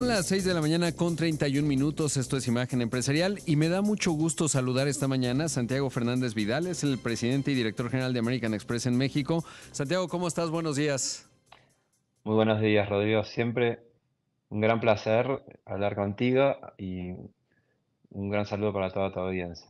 Son las 6 de la mañana con 31 minutos, esto es Imagen Empresarial y me da mucho gusto saludar esta mañana a Santiago Fernández Vidal, es el presidente y director general de American Express en México. Santiago, ¿cómo estás? Buenos días. Muy buenos días, Rodrigo. Siempre un gran placer hablar contigo y un gran saludo para toda tu audiencia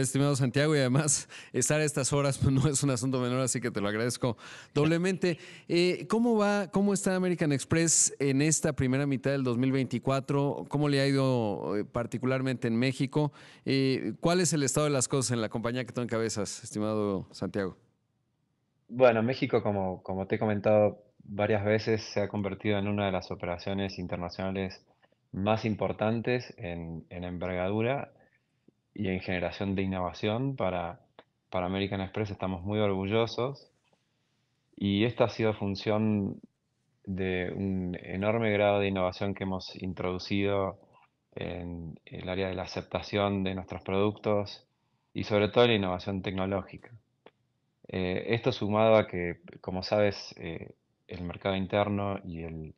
estimado Santiago, y además estar a estas horas pues, no es un asunto menor, así que te lo agradezco doblemente. Eh, ¿Cómo va, cómo está American Express en esta primera mitad del 2024? ¿Cómo le ha ido eh, particularmente en México? Eh, ¿Cuál es el estado de las cosas en la compañía que tú encabezas, estimado Santiago? Bueno, México, como, como te he comentado varias veces, se ha convertido en una de las operaciones internacionales más importantes en, en envergadura y en generación de innovación para, para American Express. Estamos muy orgullosos y esta ha sido función de un enorme grado de innovación que hemos introducido en el área de la aceptación de nuestros productos y sobre todo la innovación tecnológica. Eh, esto sumado a que, como sabes, eh, el mercado interno y el,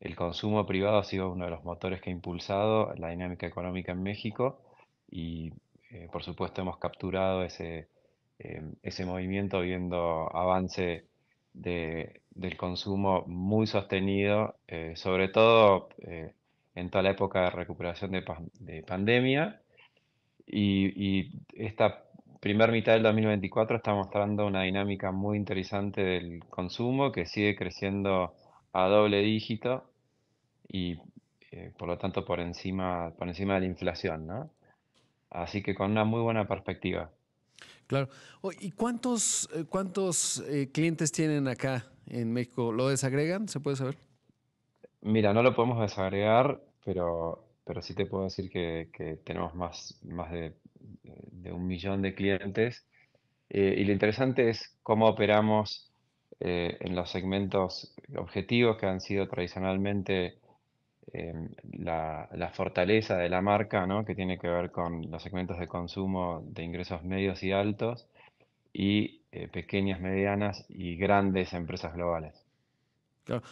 el, consumo privado ha sido uno de los motores que ha impulsado la dinámica económica en México y eh, por supuesto, hemos capturado ese, eh, ese movimiento viendo avance de, del consumo muy sostenido, eh, sobre todo en toda la época de recuperación de, pandemia. Y, esta primera mitad del 2024 está mostrando una dinámica muy interesante del consumo que sigue creciendo a doble dígito y por lo tanto por encima, por encima de la inflación. ¿no? Así que con una muy buena perspectiva. Claro. ¿Y cuántos, eh, cuántos eh, clientes tienen acá en México? ¿Lo desagregan? ¿Se puede saber? Mira, no lo podemos desagregar, pero, pero sí te puedo decir que, tenemos más, más de, un millón de clientes. Eh, y lo interesante es cómo operamos en los segmentos objetivos que han sido tradicionalmente Em, la, fortaleza de la marca, ¿no? que tiene que ver con los segmentos de consumo de ingresos medios y altos y eh, pequeñas, medianas y grandes empresas globales. Claro.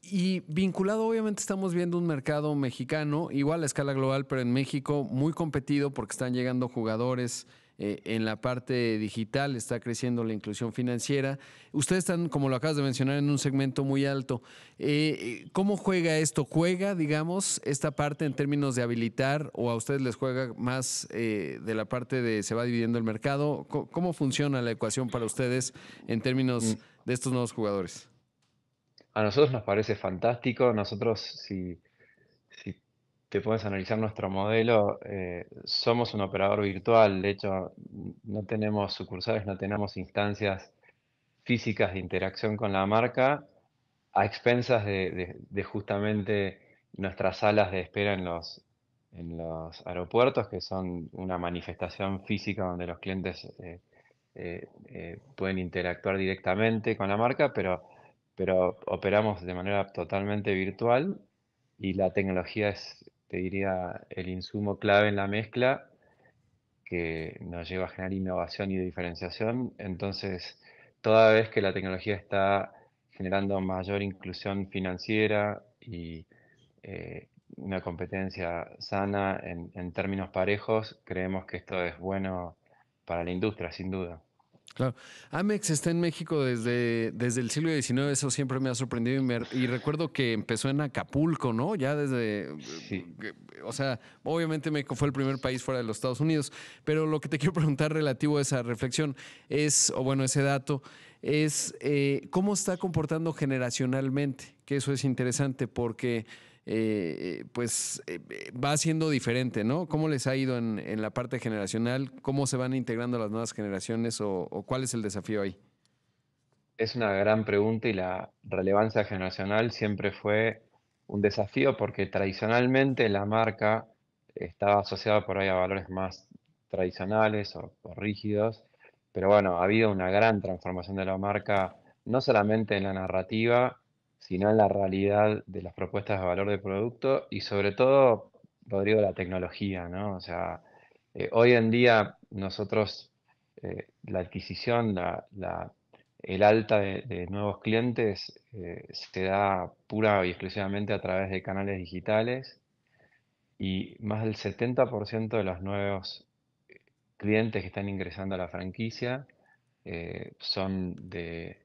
Y vinculado, obviamente, estamos viendo un mercado mexicano, igual a escala global, pero en México muy competido porque están llegando jugadores eh, en la parte digital, está creciendo la inclusión financiera. Ustedes están, como lo acabas de mencionar, en un segmento muy alto. Eh, ¿Cómo juega esto? ¿Juega, digamos, esta parte en términos de habilitar o a ustedes les juega más eh, de la parte de se va dividiendo el mercado? ¿Cómo, funciona la ecuación para ustedes en términos mm. de estos nuevos jugadores? A nosotros nos parece fantástico. Nosotros, si te puedes analizar nuestro modelo, eh, somos un operador virtual, de hecho no tenemos sucursales, no tenemos instancias físicas de interacción con la marca a expensas de, justamente nuestras salas de espera en los, aeropuertos, que son una manifestación física donde los clientes eh, eh, pueden interactuar directamente con la marca, pero operamos de manera totalmente virtual y la tecnología es te diría, el insumo clave en la mezcla que nos lleva a generar innovación y diferenciación. Entonces, toda vez que la tecnología está generando mayor inclusión financiera y eh, una competencia sana en términos parejos, creemos que esto es bueno para la industria, sin duda. Claro. Amex está en México desde, desde el siglo XIX, eso siempre me ha sorprendido y, recuerdo que empezó en Acapulco, ¿no? Ya desde... O sea, obviamente México fue el primer país fuera de los Estados Unidos, pero lo que te quiero preguntar relativo a esa reflexión es, o bueno, ese dato, es eh, cómo está comportando generacionalmente, que eso es interesante porque eh, eh, pues eh, va siendo diferente, ¿no? ¿Cómo les ha ido en, la parte generacional? ¿Cómo se van integrando las nuevas generaciones o, cuál es el desafío ahí? Es una gran pregunta y la relevancia generacional siempre fue un desafío porque tradicionalmente la marca estaba asociada por ahí a valores más tradicionales o, o rígidos, pero bueno, ha habido una gran transformación de la marca, no solamente en la narrativa, sino en la realidad de las propuestas de valor de producto y sobre todo, Rodrigo, la tecnología, ¿no? O sea, eh, hoy en día nosotros eh, la adquisición, la, el alta de, nuevos clientes eh, se da pura y exclusivamente a través de canales digitales y más del 70% de los nuevos clientes que están ingresando a la franquicia son de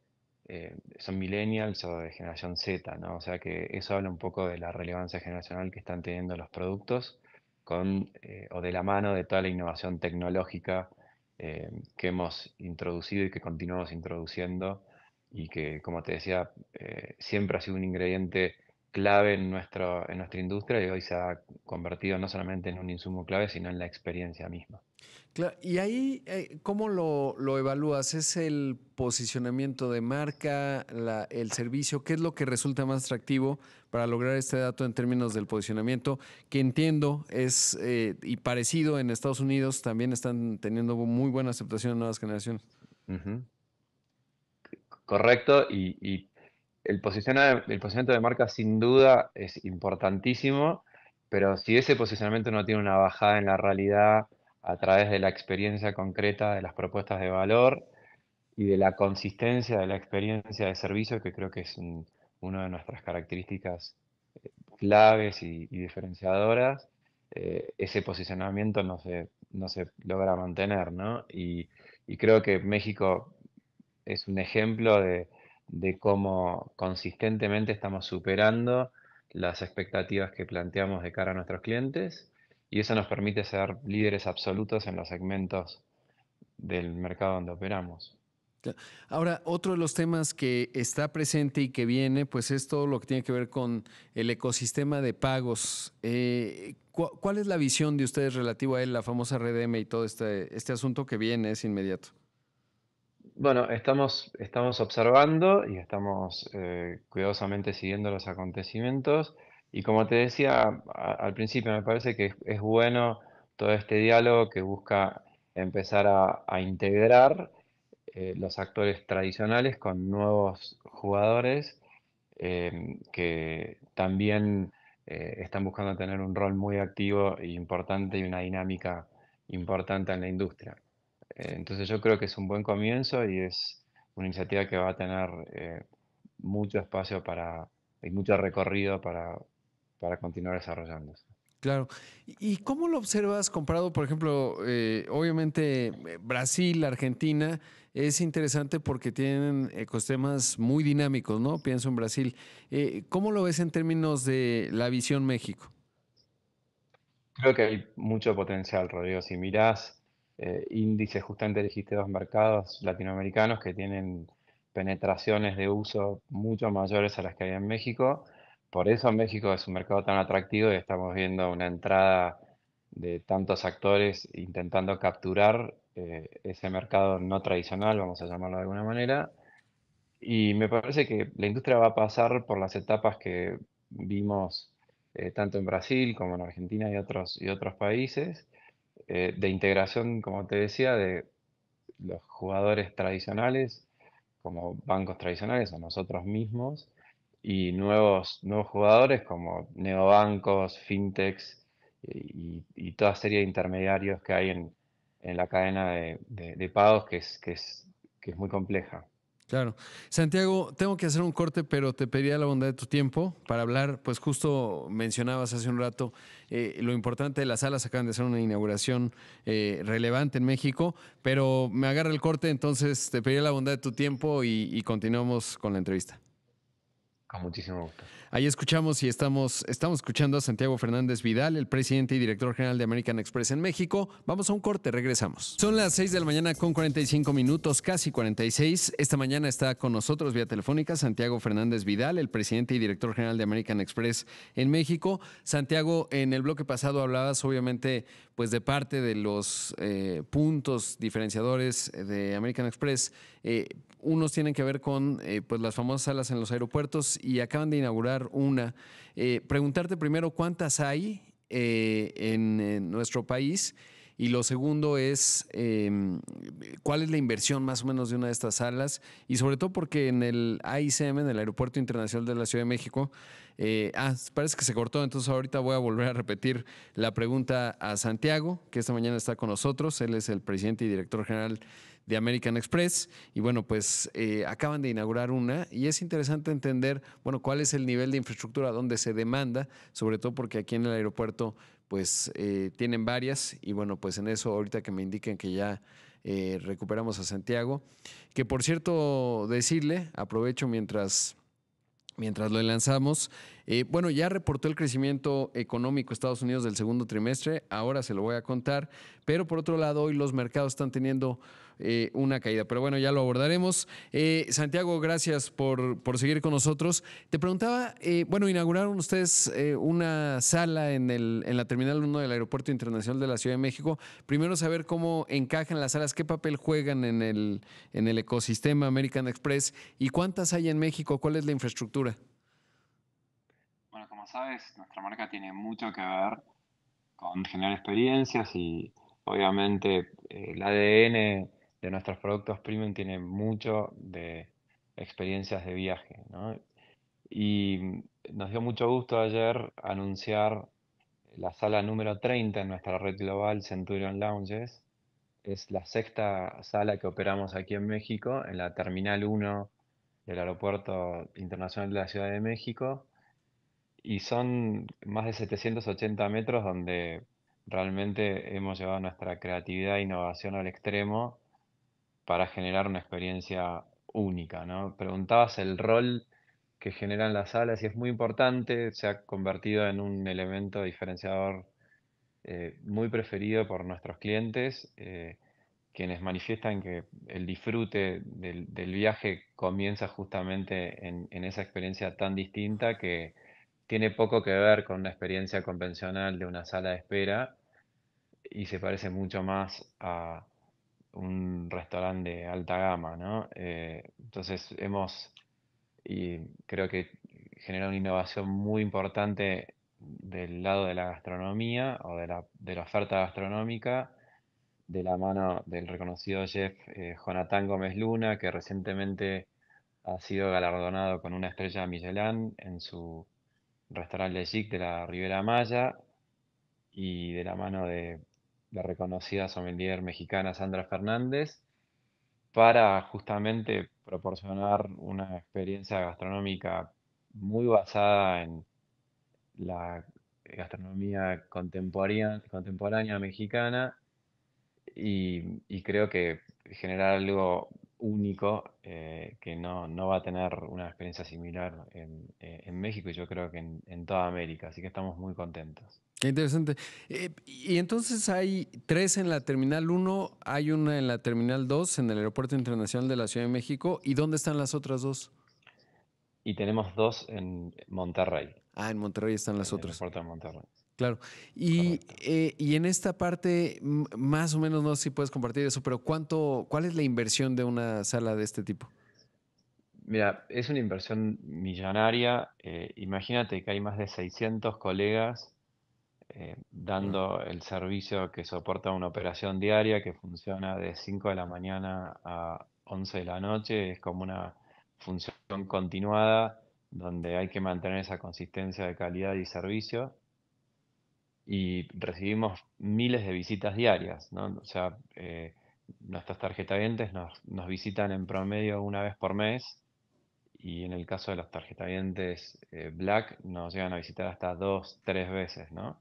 eh, son millennials o de generación Z, ¿no? O sea que eso habla un poco de la relevancia generacional que están teniendo los productos con, eh, o de la mano de toda la innovación tecnológica eh, que hemos introducido y que continuamos introduciendo y que, como te decía, siempre ha sido un ingrediente clave en, nuestro, en nuestra industria y hoy se ha convertido no solamente en un insumo clave, sino en la experiencia misma. y ahí, eh, ¿cómo lo, evalúas? ¿Es el posicionamiento de marca, la, el servicio? ¿Qué es lo que resulta más atractivo para lograr este dato en términos del posicionamiento? Que entiendo es, eh, y parecido en Estados Unidos, también están teniendo muy buena aceptación en nuevas generaciones. Correcto, y el, posicionamiento de marca sin duda es importantísimo, pero si ese posicionamiento no tiene una bajada en la realidad a través de la experiencia concreta, de las propuestas de valor y de la consistencia de la experiencia de servicio, que creo que es una de nuestras características eh, claves y, diferenciadoras, eh, ese posicionamiento no se, se logra mantener, y creo que México es un ejemplo de, de cómo consistentemente estamos superando las expectativas que planteamos de cara a nuestros clientes y eso nos permite ser líderes absolutos en los segmentos del mercado donde operamos. Ahora, otro de los temas que está presente y que viene, pues es todo lo que tiene que ver con el ecosistema de pagos. Eh, ¿Cuál es la visión de ustedes relativo a él, la famosa RDM y todo este, este asunto que viene, es inmediato? Bueno, estamos, estamos observando y estamos eh, cuidadosamente siguiendo los acontecimientos. Y como te decía al principio, me parece que es, bueno todo este diálogo que busca empezar a, integrar eh, los actores tradicionales con nuevos jugadores eh, que también están buscando tener un rol muy activo e importante y una dinámica importante en la industria. Eh, entonces yo creo que es un buen comienzo y es una iniciativa que va a tener eh, mucho espacio para y mucho recorrido para, para continuar desarrollándose. Claro. ¿Y cómo lo observas comparado, por ejemplo, eh, obviamente Brasil, Argentina, es interesante porque tienen ecosistemas muy dinámicos, ¿no? Pienso en Brasil. ¿Cómo lo ves en términos de la visión México? Creo que hay mucho potencial, Rodrigo. Si mirás índice, eh, índices justamente dijiste dos mercados latinoamericanos que tienen penetraciones de uso mucho mayores a las que hay en México. Por eso México es un mercado tan atractivo y estamos viendo una entrada de tantos actores intentando capturar eh, ese mercado no tradicional, vamos a llamarlo de alguna manera. Y me parece que la industria va a pasar por las etapas que vimos eh, tanto en Brasil como en Argentina y otros, y otros países. Eh, de integración, como te decía, de los jugadores tradicionales, como bancos tradicionales o nosotros mismos, y nuevos, nuevos jugadores como neobancos, fintechs y, y toda serie de intermediarios que hay en, en la cadena de, de, pagos que, es, que es muy compleja. Claro. Santiago, tengo que hacer un corte, pero te pediría la bondad de tu tiempo para hablar, pues justo mencionabas hace un rato eh, lo importante de las salas, acaban de hacer una inauguración eh, relevante en México, pero me agarra el corte, entonces te pediría la bondad de tu tiempo y continuamos con la entrevista muchísimo Ahí escuchamos y estamos, estamos escuchando a Santiago Fernández Vidal, el presidente y director general de American Express en México. Vamos a un corte, regresamos. Son las 6 de la mañana con 45 minutos, casi 46. Esta mañana está con nosotros vía telefónica Santiago Fernández Vidal, el presidente y director general de American Express en México. Santiago, en el bloque pasado hablabas obviamente pues de parte de los eh, puntos diferenciadores de American Express. Eh, unos tienen que ver con eh, pues las famosas salas en los aeropuertos y acaban de inaugurar una. Eh, preguntarte primero cuántas hay eh, en, nuestro país y lo segundo es em, cuál es la inversión más o menos de una de estas salas y sobre todo porque en el AICM, en el Aeropuerto Internacional de la Ciudad de México, eh, ah, parece que se cortó, entonces ahorita voy a volver a repetir la pregunta a Santiago, que esta mañana está con nosotros, él es el presidente y director general de American Express. Y bueno, pues eh, acaban de inaugurar una y es interesante entender, bueno, cuál es el nivel de infraestructura donde se demanda, sobre todo porque aquí en el aeropuerto pues eh, tienen varias y bueno, pues en eso ahorita que me indiquen que ya eh, recuperamos a Santiago, que por cierto decirle, aprovecho mientras, mientras lo lanzamos, eh, bueno, ya reportó el crecimiento económico Estados Unidos del segundo trimestre, ahora se lo voy a contar, pero por otro lado, hoy los mercados están teniendo eh, una caída, pero bueno, ya lo abordaremos. Eh, Santiago, gracias por, por, seguir con nosotros. Te preguntaba, bueno, inauguraron ustedes una sala en, en la Terminal 1 del Aeropuerto Internacional de la Ciudad de México. Primero saber cómo encajan las salas, qué papel juegan en el, en el ecosistema American Express y cuántas hay en México, cuál es la infraestructura como sabes, nuestra marca tiene mucho que ver con generar experiencias y obviamente eh, el ADN de nuestros productos premium tiene mucho de experiencias de viaje, ¿no? Y nos dio mucho gusto ayer anunciar la sala número 30 en nuestra red global Centurion Lounges. Es la sexta sala que operamos aquí en México, en la Terminal 1 del Aeropuerto Internacional de la Ciudad de México y son más de 780 metros donde realmente hemos llevado nuestra creatividad e innovación al extremo para generar una experiencia única. Preguntabas el rol que generan las salas y es muy importante, se ha convertido en un elemento diferenciador eh, muy preferido por nuestros clientes, eh, quienes manifiestan que el disfrute del, viaje comienza justamente en, esa experiencia tan distinta que, tiene poco que ver con una experiencia convencional de una sala de espera y se parece mucho más a un restaurante de alta gama, ¿no? Eh, entonces hemos, y creo que genera una innovación muy importante del lado de la gastronomía o de la, oferta gastronómica, de la mano del reconocido chef eh, Jonathan Gómez Luna, que recientemente ha sido galardonado con una estrella Michelin en su restaurante Chic de la Ribera Maya y de la mano de la reconocida sommelier mexicana Sandra Fernández para justamente proporcionar una experiencia gastronómica muy basada en la gastronomía contemporánea, mexicana y, y creo que generar algo único eh, que no, va a tener una experiencia similar en, eh, México y yo creo que en, toda América, así que estamos muy contentos. Qué interesante. Eh, y entonces hay tres en la Terminal 1, hay una en la Terminal 2, en el Aeropuerto Internacional de la Ciudad de México, ¿y dónde están las otras dos? Y tenemos dos en Monterrey. Ah, en Monterrey están las otras. El aeropuerto de Monterrey. Claro. Eh, y, en esta parte, más o menos, no sé si puedes compartir eso, pero ¿cuánto, ¿cuál es la inversión de una sala de este tipo? Mira, es una inversión millonaria. Eh, imagínate que hay más de 600 colegas eh, dando el servicio que soporta una operación diaria que funciona de 5 de la mañana a 11 de la noche. Es como una función continuada donde hay que mantener esa consistencia de calidad y servicio y recibimos miles de visitas diarias, ¿no? O sea, eh, nuestras tarjetavientes nos, nos visitan en promedio una vez por mes y en el caso de los tarjetavientes eh, Black nos llegan a visitar hasta dos, tres veces, ¿no?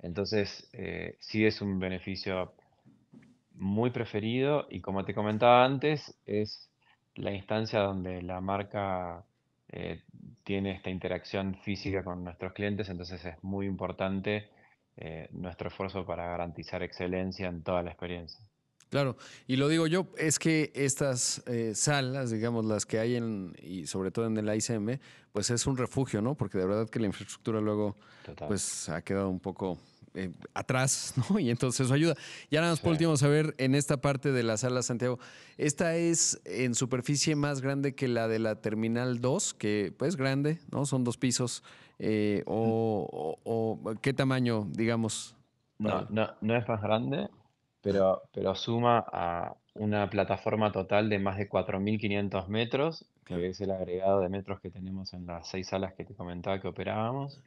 Entonces, eh, sí es un beneficio muy preferido y como te comentaba antes, es la instancia donde la marca eh, tiene esta interacción física con nuestros clientes, entonces es muy importante eh, nuestro esfuerzo para garantizar excelencia en toda la experiencia. Claro, y lo digo yo, es que estas eh, salas, digamos, las que hay en, y sobre todo en el ICM, pues es un refugio, ¿no? Porque de verdad que la infraestructura luego, pues ha quedado un poco eh, atrás, ¿no? Y entonces eso ayuda. Y ahora nos por último, saber en esta parte de la sala Santiago, esta es en superficie más grande que la de la Terminal 2, que pues grande, ¿no? Son dos pisos eh, o, qué tamaño, digamos. No, no, es más grande, pero, pero suma a una plataforma total de más de 4.500 metros, que es el agregado de metros que tenemos en las seis salas que te comentaba que operábamos,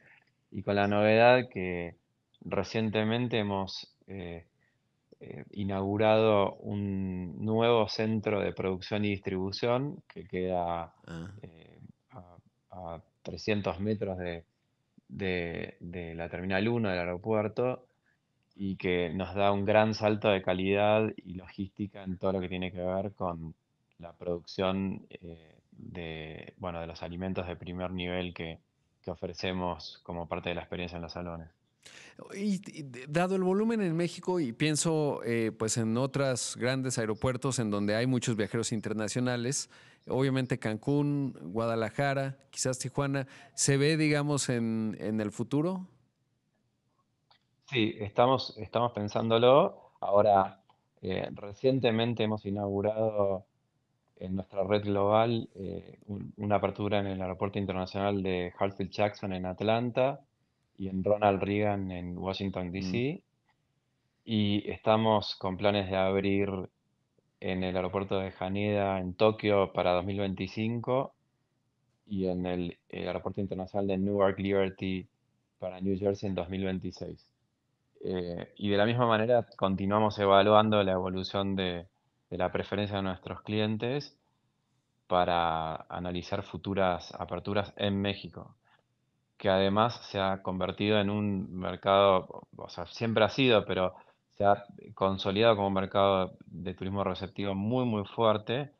y con la novedad que recientemente hemos... Eh, eh, inaugurado un nuevo centro de producción y distribución que queda ah. a, 300 metros de, la Terminal 1 del aeropuerto y que nos da un gran salto de calidad y logística en todo lo que tiene que ver con la producción eh, de, bueno, de los alimentos de primer nivel que, que ofrecemos como parte de la experiencia en los salones. Y, dado el volumen en México y pienso eh, pues en otros grandes aeropuertos en donde hay muchos viajeros internacionales, obviamente Cancún, Guadalajara, quizás Tijuana, ¿se ve digamos en, el futuro? Sí, estamos, estamos pensándolo. Ahora, eh, recientemente hemos inaugurado en nuestra red global eh, una apertura en el Aeropuerto Internacional de Hartfield Jackson en Atlanta y en Ronald Reagan en Washington, D.C. Mm. Y estamos con planes de abrir en el aeropuerto de Haneda en Tokio para 2025 y en el, aeropuerto internacional de Newark Liberty para New Jersey en 2026. Eh, y de la misma manera continuamos evaluando la evolución de la preferencia de nuestros clientes para analizar futuras aperturas en México que además se ha convertido en un mercado, o sea, siempre ha sido, pero se ha consolidado como un mercado de turismo receptivo muy, muy fuerte.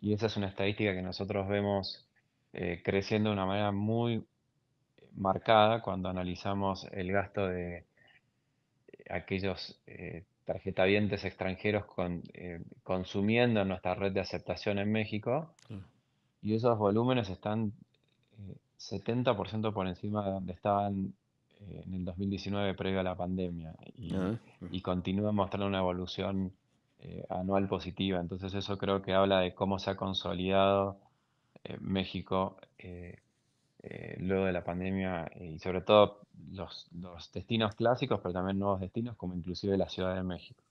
Y esa es una estadística que nosotros vemos eh, creciendo de una manera muy marcada cuando analizamos el gasto de aquellos eh, tarjetavientes extranjeros eh, consumiendo en nuestra red de aceptación en México. Y esos volúmenes están 70% por encima de donde estaban eh, en el 2019 previo a la pandemia y, ah, eh, eh. continúa mostrando una evolución anual positiva. Entonces eso creo que habla de cómo se ha consolidado México luego de la pandemia y sobre todo los destinos clásicos, pero también nuevos destinos como inclusive la Ciudad de México.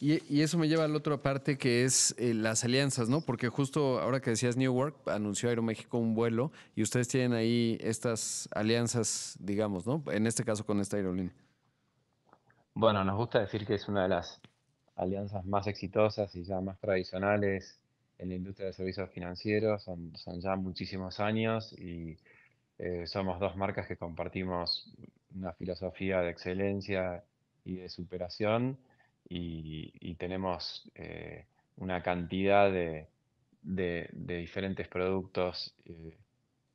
Y, eso me lleva a la otra parte que es eh, las alianzas, ¿no? Porque justo ahora que decías New Work, anunció Aeroméxico un vuelo y ustedes tienen ahí estas alianzas, digamos, ¿no? En este caso con esta aerolínea. Bueno, nos gusta decir que es una de las alianzas más exitosas y ya más tradicionales en la industria de servicios financieros. Son, ya muchísimos años y eh, somos dos marcas que compartimos una filosofía de excelencia y de superación y, tenemos eh, una cantidad de, diferentes productos eh,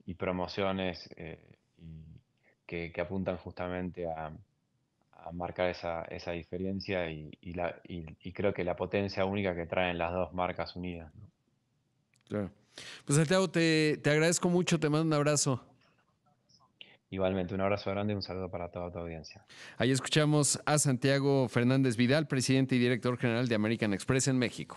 y promociones eh, que, apuntan justamente a, marcar esa, diferencia y, creo que la potencia única que traen las dos marcas unidas. Claro. Pues Santiago, te agradezco mucho, te mando un abrazo. Igualmente, un abrazo grande y un saludo para toda tu audiencia. Ahí escuchamos a Santiago Fernández Vidal, presidente y director general de American Express en México.